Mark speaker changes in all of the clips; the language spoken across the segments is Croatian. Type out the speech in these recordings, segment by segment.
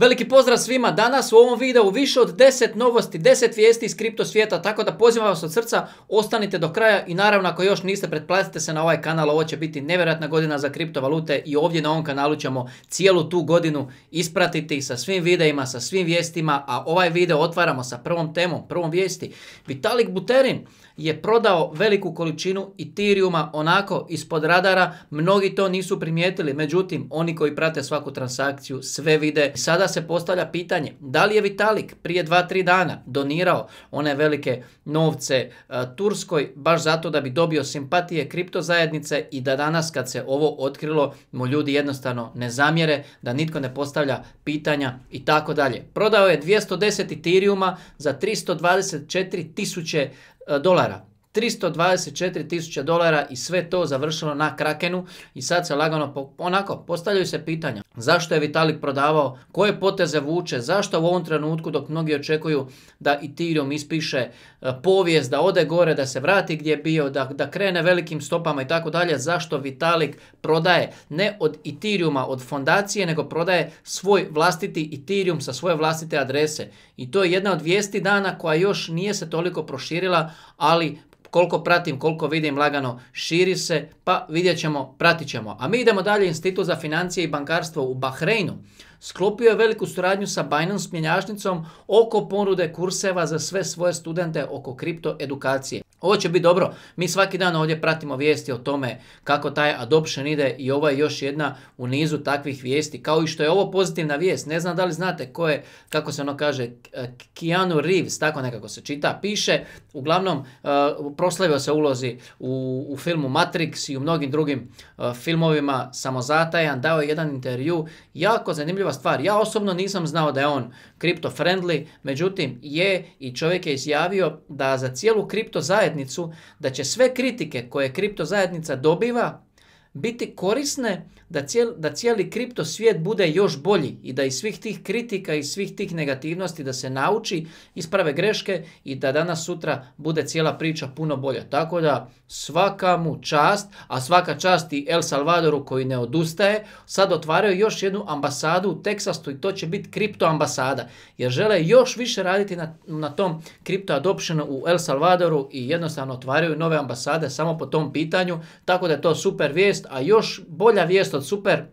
Speaker 1: Veliki pozdrav svima danas u ovom videu više od 10 novosti, 10 vijesti iz kripto svijeta, tako da pozivam vas od srca, ostanite do kraja i naravno ako još niste pretplatite se na ovaj kanal, ovo će biti nevjerojatna godina za kriptovalute i ovdje na ovom kanalu ćemo cijelu tu godinu ispratiti sa svim videima, sa svim vijestima, a ovaj video otvaramo sa prvom temom, prvom vijesti. Vitalik Buterin je prodao veliku količinu Ethereuma onako ispod radara, mnogi to nisu primijetili, međutim oni koji prate svaku transakciju sve vide. Sada se postavlja pitanje da li je Vitalik prije 2-3 dana donirao one velike novce e, Turskoj baš zato da bi dobio simpatije kripto zajednice i da danas kad se ovo otkrilo mu ljudi jednostavno ne zamjere, da nitko ne postavlja pitanja i tako dalje. Prodao je 210 Ethereuma za 324 tisuće e, dolara. 324 tisuća dolara i sve to završilo na Krakenu i sad se lagano onako postavljaju se pitanja zašto je Vitalik prodavao, koje poteze vuče, zašto u ovom trenutku dok mnogi očekuju da Ethereum ispiše e, povijest, da ode gore, da se vrati gdje je bio, da, da krene velikim stopama i tako dalje, zašto Vitalik prodaje ne od Ethereuma, od fondacije, nego prodaje svoj vlastiti Ethereum sa svoje vlastite adrese. I to je jedna od vijesti dana koja još nije se toliko proširila, ali koliko pratim, koliko vidim lagano, širi se, pa vidjet ćemo, pratit ćemo. A mi idemo dalje, Institut za financije i bankarstvo u Bahreinu sklopio je veliku suradnju sa Binance mjenjašnicom oko ponude kurseva za sve svoje studente oko kripto edukacije. Ovo će biti dobro. Mi svaki dan ovdje pratimo vijesti o tome kako taj adoption ide i ovo je još jedna u nizu takvih vijesti. Kao i što je ovo pozitivna vijest. Ne znam da li znate ko je, kako se ono kaže, e, Keanu Reeves, tako nekako se čita, piše. Uglavnom, e, proslavio se ulozi u, filmu Matrix i u mnogim drugim e, filmovima samozatajan. Dao je jedan intervju. Jako zanimljiva stvar. Ja osobno nisam znao da je on kripto friendly, međutim je i čovjek je izjavio da za cijelu kripto zajednicu zajednicu da će sve kritike koje kripto zajednica dobiva biti korisne da, da cijeli kripto svijet bude još bolji i da iz svih tih kritika i svih tih negativnosti da se nauči, isprave greške i da danas sutra bude cijela priča puno bolja. Tako da svaka mu čast, a svaka čast i El Salvadoru koji ne odustaje, sad otvaraju još jednu ambasadu u Teksasu i to će biti kripto ambasada jer žele još više raditi na, na tom kripto adoptionu u El Salvadoru i jednostavno otvaraju nove ambasade samo po tom pitanju, tako da je to super vijest, a još bolja vijest od super,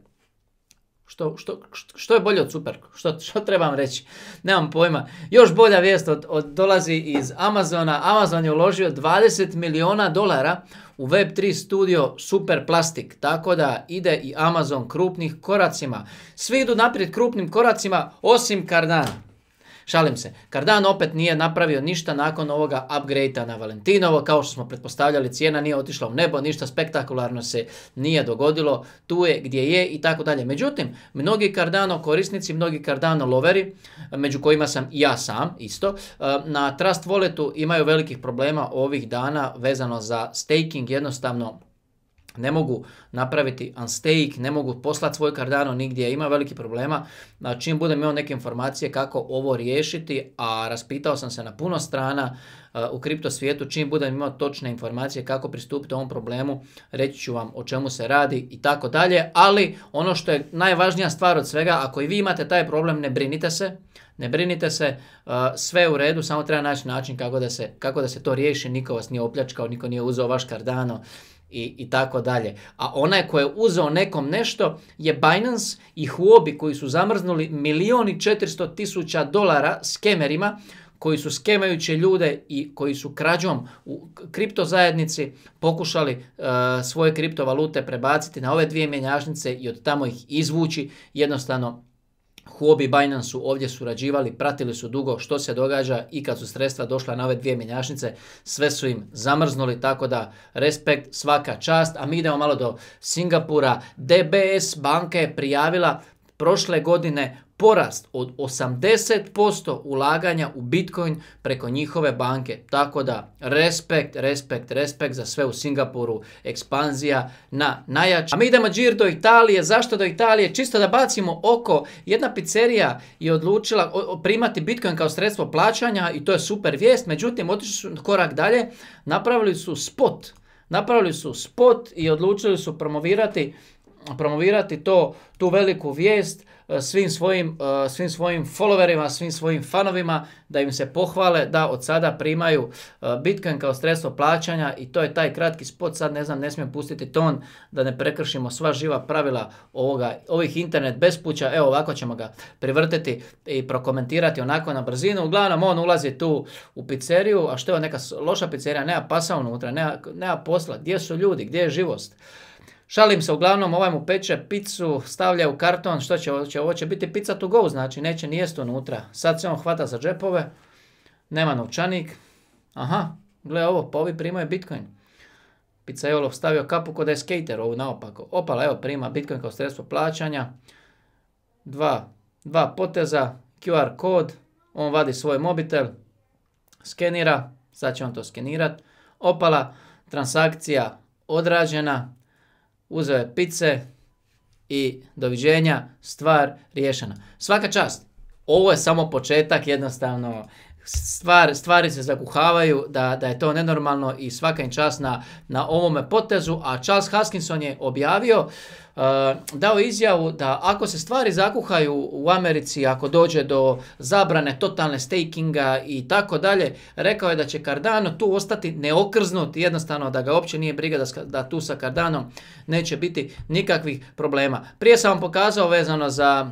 Speaker 1: što, što, što je bolje od super? Što, što trebam reći? Nemam pojma. Još bolja vijest od, od, dolazi iz Amazona. Amazon je uložio 20 miliona dolara u Web3 studio Super Plastik. Tako da ide i Amazon krupnih koracima. Svi idu naprijed krupnim koracima osim Cardano. Šalim se. Cardano opet nije napravio ništa nakon ovoga upgrade na Valentinovo. Kao što smo pretpostavljali, cijena nije otišla u nebo, ništa spektakularno se nije dogodilo. Tu je gdje je i tako dalje. Međutim, mnogi Cardano korisnici, mnogi Cardano loveri, među kojima sam i ja sam isto, eh, na Trust Walletu imaju velikih problema ovih dana vezano za staking jednostavno ne mogu napraviti unstake, ne mogu poslati svoj kardano nigdje, ima veliki problema. Znači, čim budem imao neke informacije kako ovo riješiti, a raspitao sam se na puno strana e, u kripto svijetu, čim budem imao točne informacije kako pristupiti ovom problemu, reći ću vam o čemu se radi i tako dalje, ali ono što je najvažnija stvar od svega, ako i vi imate taj problem, ne brinite se, ne brinite se, e, sve je u redu, samo treba naći način kako da se, kako da se to riješi, niko vas nije opljačkao, niko nije uzeo vaš kardano, i, i tako dalje. A onaj koji je uzeo nekom nešto je Binance i Huobi koji su zamrznuli i četiristo tisuća dolara skemerima koji su skemajuće ljude i koji su krađom u kripto zajednici pokušali e, svoje kriptovalute prebaciti na ove dvije mjenjačnice i od tamo ih izvući jednostavno Huobi i Binance su ovdje surađivali, pratili su dugo što se događa i kad su sredstva došla na ove dvije mjenjačnice, sve su im zamrznuli, tako da respekt, svaka čast. A mi idemo malo do Singapura. DBS banka je prijavila prošle godine porast od 80% ulaganja u Bitcoin preko njihove banke. Tako da respekt, respekt, respekt za sve u Singapuru. Ekspanzija na najjač. A mi idemo džir do Italije. Zašto do Italije? Čisto da bacimo oko. Jedna pizzerija je odlučila primati Bitcoin kao sredstvo plaćanja i to je super vijest. Međutim, otišli su korak dalje. Napravili su spot. Napravili su spot i odlučili su promovirati promovirati to, tu veliku vijest E, svim svojim, e, svim svojim followerima, svim svojim fanovima, da im se pohvale da od sada primaju e, Bitcoin kao sredstvo plaćanja i to je taj kratki spot, sad ne znam, ne smijem pustiti ton da ne prekršimo sva živa pravila ovoga, ovih internet bespuća, evo ovako ćemo ga privrtiti i prokomentirati onako na brzinu, uglavnom on ulazi tu u pizzeriju, a što je neka loša pizzerija, nema pasa unutra, nema, nema posla, gdje su ljudi, gdje je živost? Šalim se, uglavnom ovaj mu peče picu, stavlja u karton, što će, će, ovo će biti pizza to go, znači neće ni unutra. Sad se on hvata za džepove, nema novčanik. Aha, gle ovo, pa ovi primaju Bitcoin. olov stavio kapu kod je skater, ovu naopako. Opala, evo, prima Bitcoin kao sredstvo plaćanja. Dva, dva poteza, QR kod, on vadi svoj mobitel, skenira, sad će on to skenirat. Opala, transakcija odrađena, uzeo je pice i doviđenja, stvar riješena. Svaka čast, ovo je samo početak, jednostavno stvari se zakuhavaju da, da je to nenormalno i svaka im čast na, na ovome potezu, a Charles Haskinson je objavio uh, dao izjavu da ako se stvari zakuhaju u Americi, ako dođe do zabrane totalne stakinga i tako dalje, rekao je da će Cardano tu ostati neokrznut, jednostavno da ga uopće nije briga da, da tu sa Cardanom neće biti nikakvih problema. Prije sam vam pokazao vezano za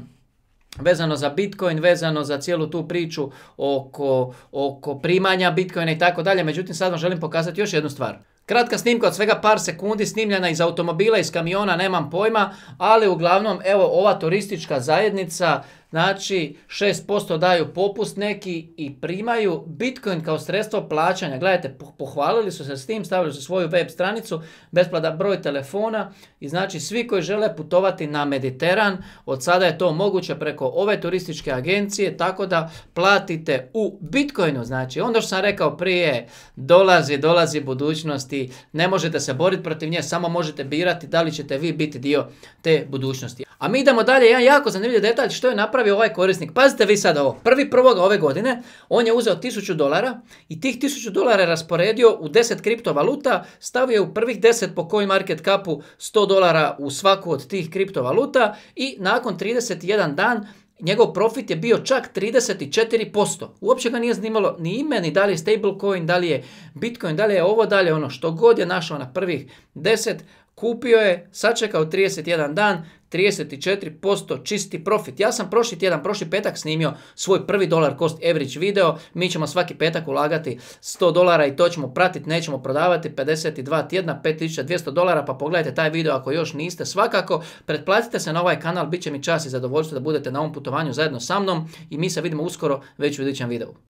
Speaker 1: vezano za Bitcoin, vezano za cijelu tu priču oko, oko primanja Bitcoina i tako dalje. Međutim, sad vam želim pokazati još jednu stvar. Kratka snimka od svega par sekundi snimljena iz automobila, iz kamiona, nemam pojma, ali uglavnom evo ova turistička zajednica Znači 6% daju popust neki i primaju Bitcoin kao sredstvo plaćanja. Gledajte, pohvalili su se s tim, stavili su svoju web stranicu, besplada broj telefona i znači svi koji žele putovati na Mediteran, od sada je to moguće preko ove turističke agencije, tako da platite u Bitcoinu. Znači onda što sam rekao prije, dolazi, dolazi budućnosti, ne možete se boriti protiv nje, samo možete birati da li ćete vi biti dio te budućnosti. A mi idemo dalje, jedan jako zanimljiv detalj što je napravio ovaj korisnik. Pazite vi sada ovo, prvi prvoga ove godine on je uzeo 1000 dolara i tih 1000 dolara rasporedio u 10 kriptovaluta, stavio je u prvih 10 po koji market kapu 100 dolara u svaku od tih kriptovaluta i nakon 31 dan njegov profit je bio čak 34%. Uopće ga nije zanimalo ni ime, ni da li je stablecoin, da li je bitcoin, da li je ovo, da li je ono. Što god je našao na prvih 10, Kupio je, sačekao 31 dan, 34% čisti profit. Ja sam prošli tjedan, prošli petak snimio svoj prvi dolar cost average video. Mi ćemo svaki petak ulagati 100 dolara i to ćemo pratiti, nećemo prodavati 52 tjedna, 5200 dolara, pa pogledajte taj video ako još niste. Svakako, pretplatite se na ovaj kanal, bit će mi čas i zadovoljstvo da budete na ovom putovanju zajedno sa mnom i mi se vidimo uskoro već u idućem videu.